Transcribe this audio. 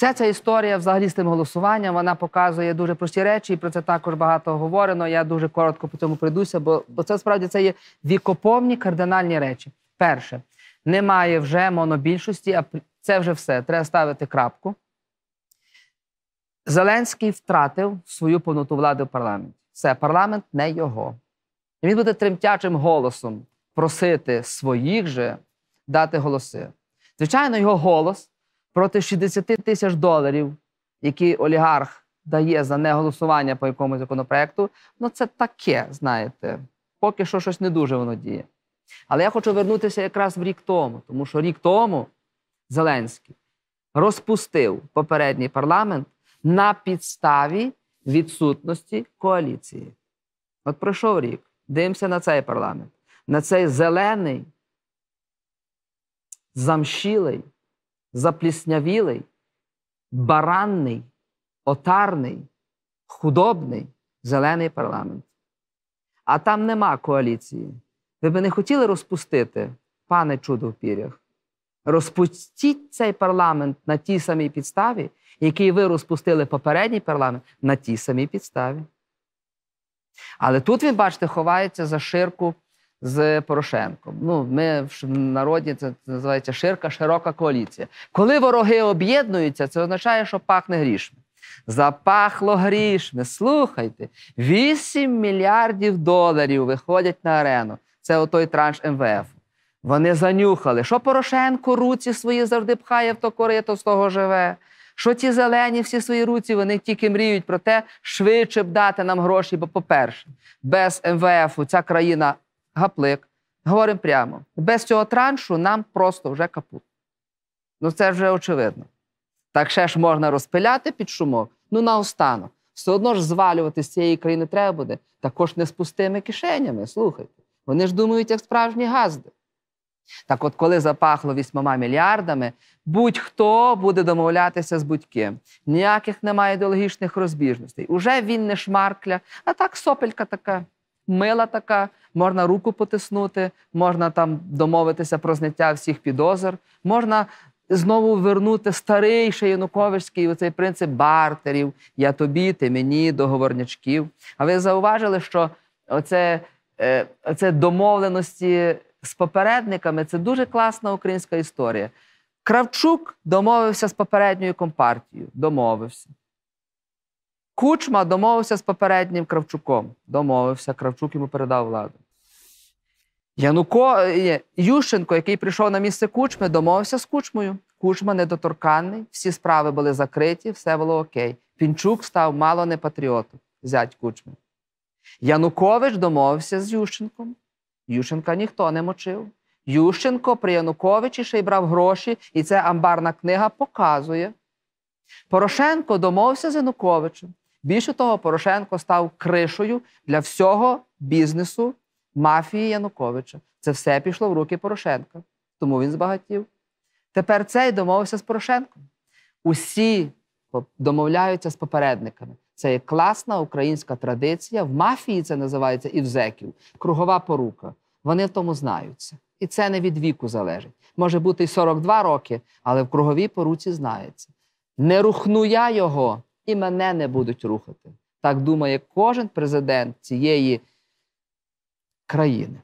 Вся ця історія взагалі з тим голосуванням вона показує дуже прості речі, і про це також багато говорено. Я дуже коротко по цьому прийдуся, бо, бо це справді це є вікоповні кардинальні речі. Перше, немає вже монобільшості, а це вже все. Треба ставити крапку. Зеленський втратив свою повноту влади в парламенті. Все, парламент не його. Він буде тремтячим голосом просити своїх же дати голоси. Звичайно, його голос проти 60 тисяч доларів, які олігарх дає за неголосування по якомусь законопроекту, ну це таке, знаєте, поки що щось не дуже воно діє. Але я хочу вернутися якраз в рік тому, тому що рік тому Зеленський розпустив попередній парламент на підставі відсутності коаліції. От пройшов рік. Дивимося на цей парламент, на цей зелений, замщилий запліснявілий, баранний, отарний, худобний зелений парламент. А там нема коаліції. Ви би не хотіли розпустити, пане чудо в пірях? Розпустіть цей парламент на тій самій підставі, який ви розпустили попередній парламент на тій самій підставі. Але тут він, бачите, ховається за ширку з Порошенком. Ну, Ми в народі це називається ширка, широка коаліція. Коли вороги об'єднуються, це означає, що пахне грішми. Запахло грішми. Слухайте, 8 мільярдів доларів виходять на арену. Це отой транш МВФ. Ем вони занюхали, що Порошенко руці свої завжди пхає в то корито з того живе. Що ці зелені всі свої руці, вони тільки мріють про те, швидше б дати нам гроші. Бо, по-перше, без МВФ ем ця країна гаплик. Говоримо прямо: без цього траншу нам просто вже капут. Ну це вже очевидно. Так ще ж можна розпиляти під шумок, ну наостанок. Все одно ж звалювати з цієї країни треба буде, також не з пустими кишенями. Слухайте. Вони ж думають, як справжні газди. Так от, коли запахло вісьмома мільярдами, будь-хто буде домовлятися з будь-ким. Ніяких немає ідеологічних розбіжностей. Уже він не шмаркля, а так сопелька така, мила така, можна руку потиснути, можна там домовитися про зняття всіх підозр, можна. Знову вернути старий ще Януковичський оцей принцип бартерів, я тобі, ти мені, договорнячків. А ви зауважили, що оце, е, оце домовленості з попередниками це дуже класна українська історія. Кравчук домовився з попередньою компартією, домовився. Кучма домовився з попереднім Кравчуком. Домовився, Кравчук йому передав владу. Януко е, е, Ющенко, який прийшов на місце кучми, домовився з кучмою. Кучма недоторканний, всі справи були закриті, все було окей. Пінчук став мало не патріотом, зять кучми. Янукович домовився з Ющенком. Ющенка ніхто не мочив. Ющенко при Януковичі ще й брав гроші, і це амбарна книга показує. Порошенко домовився з Януковичем. Більше того, Порошенко став кришою для всього бізнесу мафії Януковича. Це все пішло в руки Порошенка, тому він збагатів. Тепер цей домовився з Порошенком. Усі домовляються з попередниками. Це є класна українська традиція. В мафії це називається і в зеків. Кругова порука. Вони в тому знаються. І це не від віку залежить. Може бути й 42 роки, але в круговій поруці знається. Не рухну я його, і мене не будуть рухати. Так думає кожен президент цієї країни.